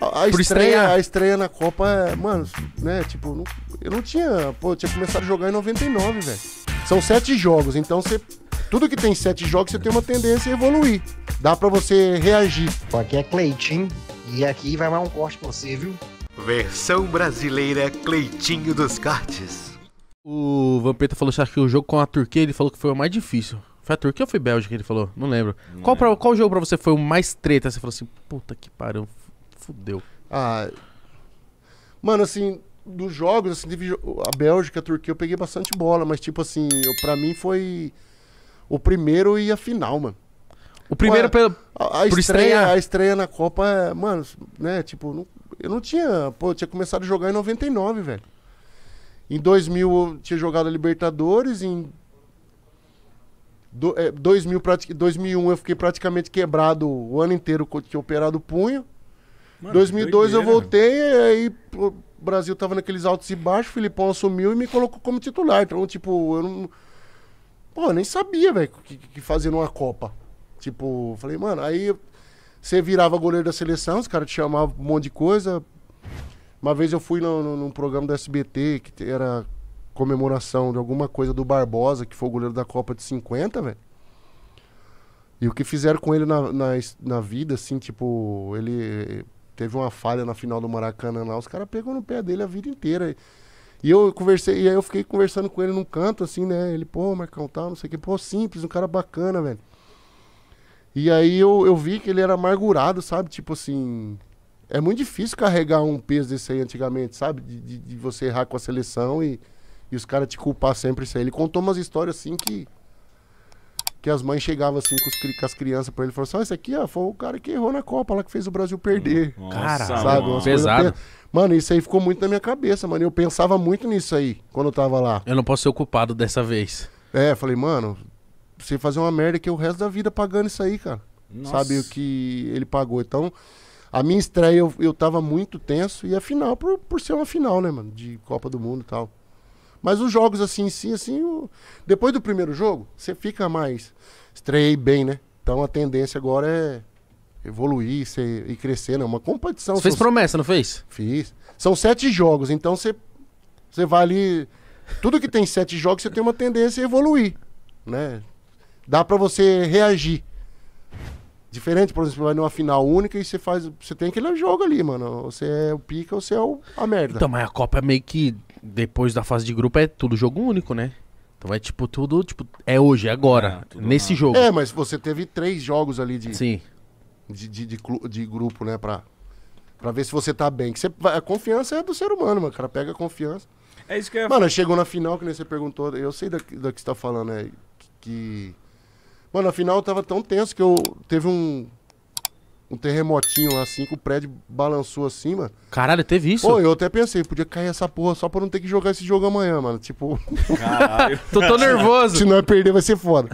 A, a Por estreia, a estreia na Copa, mano, né? Tipo, não, eu não tinha. Pô, eu tinha começado a jogar em 99, velho. São sete jogos, então você. Tudo que tem sete jogos, você tem uma tendência a evoluir. Dá para você reagir. Aqui é Cleitinho, e aqui vai mais um corte pra você, viu? Versão brasileira Cleitinho dos Cartes. O Vampeta falou que o jogo com a Turquia ele falou que foi o mais difícil. Foi a Turquia ou foi a Bélgica que ele falou? Não lembro. Não qual, é. pra, qual jogo pra você foi o mais treta? Você falou assim, puta que pariu, fudeu? Ah. Mano, assim, dos jogos, assim, teve a Bélgica, a Turquia, eu peguei bastante bola, mas tipo assim, eu, pra mim foi o primeiro e a final, mano. O primeiro pelo, a, a por estreia, A estreia na Copa, mano, né, tipo, não, eu não tinha, pô, eu tinha começado a jogar em 99, velho. Em 2000 eu tinha jogado a Libertadores, em do, é, 2000, 2001 eu fiquei praticamente quebrado o ano inteiro, tinha operado o punho. Mano, 2002 doideira. eu voltei e aí o Brasil tava naqueles altos e baixos, o Filipão assumiu e me colocou como titular. Então, tipo, eu não... Pô, eu nem sabia, velho, que, que fazer numa Copa. Tipo, falei, mano, aí você virava goleiro da seleção, os caras te chamavam um monte de coisa. Uma vez eu fui no, no, num programa do SBT que era comemoração de alguma coisa do Barbosa, que foi o goleiro da Copa de 50, velho. E o que fizeram com ele na, na, na, vida, assim, tipo, ele teve uma falha na final do Maracanã lá, os caras pegou no pé dele a vida inteira. E eu conversei, e aí eu fiquei conversando com ele num canto, assim, né? Ele, pô, Marcão, tal, não sei o que, pô, simples, um cara bacana, velho. E aí eu, eu vi que ele era amargurado, sabe? Tipo assim. É muito difícil carregar um peso desse aí antigamente, sabe? De, de, de você errar com a seleção e, e os caras te culpar sempre isso aí. Ele contou umas histórias assim que que as mães chegavam assim com, os, com as crianças pra ele e falavam assim: esse aqui ó, foi o cara que errou na Copa lá que fez o Brasil perder. Hum. cara, sabe? Mano. Pesado. Mano, isso aí ficou muito na minha cabeça, mano. Eu pensava muito nisso aí quando eu tava lá. Eu não posso ser o culpado dessa vez. É, falei, mano, você fazer uma merda que é o resto da vida pagando isso aí, cara. Nossa. Sabe o que ele pagou. Então, a minha estreia eu, eu tava muito tenso e a final, por, por ser uma final, né, mano, de Copa do Mundo e tal. Mas os jogos assim sim assim, o... depois do primeiro jogo, você fica mais. Estreiei bem, né? Então a tendência agora é evoluir e crescer, né? Uma competição. Você fez são... promessa, não fez? Fiz. São sete jogos, então você, você vai ali. Tudo que tem sete jogos, você tem uma tendência a evoluir, né? Dá para você reagir. Diferente, por exemplo, vai numa final única e você faz. Você tem aquele jogo ali, mano. Você é o pica ou você é o, a merda. Então, mas a Copa é meio que depois da fase de grupo é tudo jogo único, né? Então é tipo tudo, tipo, é hoje, é agora, É, nesse jogo. É, mas você teve três jogos ali de, Sim. de, de, de de grupo, né? Pra, pra ver se você tá bem. Que você, a confiança é do ser humano, mano. O cara pega a confiança. É isso que Mano, chegou na final, que nem você perguntou. Eu sei da, da que você tá falando, né? Que. Mano, na final tava tão tenso que eu. Teve um um terremotinho lá assim, que o prédio balançou acima Caralho, teve isso? Pô, eu até pensei, podia cair essa porra só pra não ter que jogar esse jogo amanhã, mano. Tipo. Caralho. Tô tão nervoso. Se não é perder, vai ser foda.